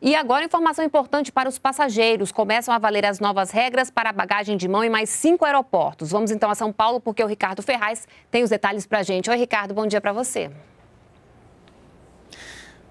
E agora, informação importante para os passageiros. Começam a valer as novas regras para a bagagem de mão em mais cinco aeroportos. Vamos então a São Paulo, porque o Ricardo Ferraz tem os detalhes para a gente. Oi, Ricardo, bom dia para você.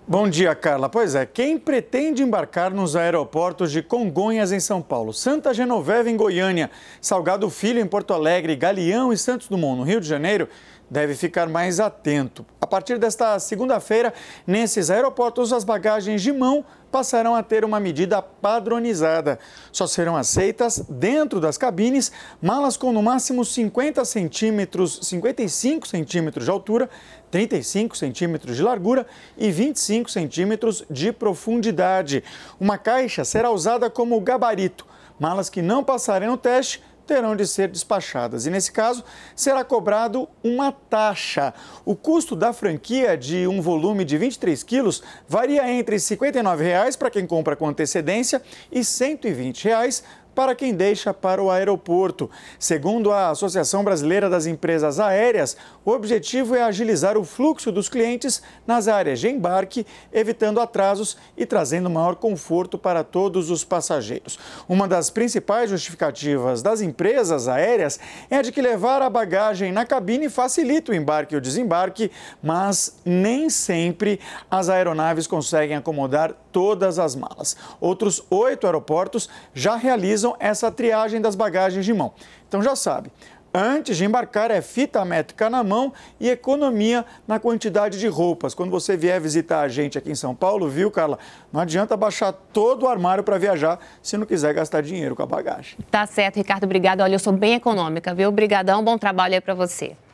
Bom dia, Carla. Pois é, quem pretende embarcar nos aeroportos de Congonhas, em São Paulo, Santa Genoveva, em Goiânia, Salgado Filho, em Porto Alegre, Galeão e Santos Dumont, no Rio de Janeiro, deve ficar mais atento. A partir desta segunda-feira, nesses aeroportos, as bagagens de mão passarão a ter uma medida padronizada. Só serão aceitas, dentro das cabines, malas com no máximo 50 centímetros, 55 centímetros de altura, 35 centímetros de largura e 25 centímetros de profundidade. Uma caixa será usada como gabarito. Malas que não passarem no teste terão de ser despachadas. E nesse caso, será cobrado uma taxa. O custo da franquia de um volume de 23 quilos varia entre R$ 59,00 para quem compra com antecedência e R$ 120,00 para quem deixa para o aeroporto. Segundo a Associação Brasileira das Empresas Aéreas, o objetivo é agilizar o fluxo dos clientes nas áreas de embarque, evitando atrasos e trazendo maior conforto para todos os passageiros. Uma das principais justificativas das empresas aéreas é a de que levar a bagagem na cabine facilita o embarque e o desembarque, mas nem sempre as aeronaves conseguem acomodar todas as malas. Outros oito aeroportos já realizam realizam essa triagem das bagagens de mão. Então já sabe, antes de embarcar é fita métrica na mão e economia na quantidade de roupas. Quando você vier visitar a gente aqui em São Paulo, viu, Carla? Não adianta baixar todo o armário para viajar se não quiser gastar dinheiro com a bagagem. Tá certo, Ricardo. Obrigado. Olha, eu sou bem econômica, viu? Obrigadão. Bom trabalho aí para você.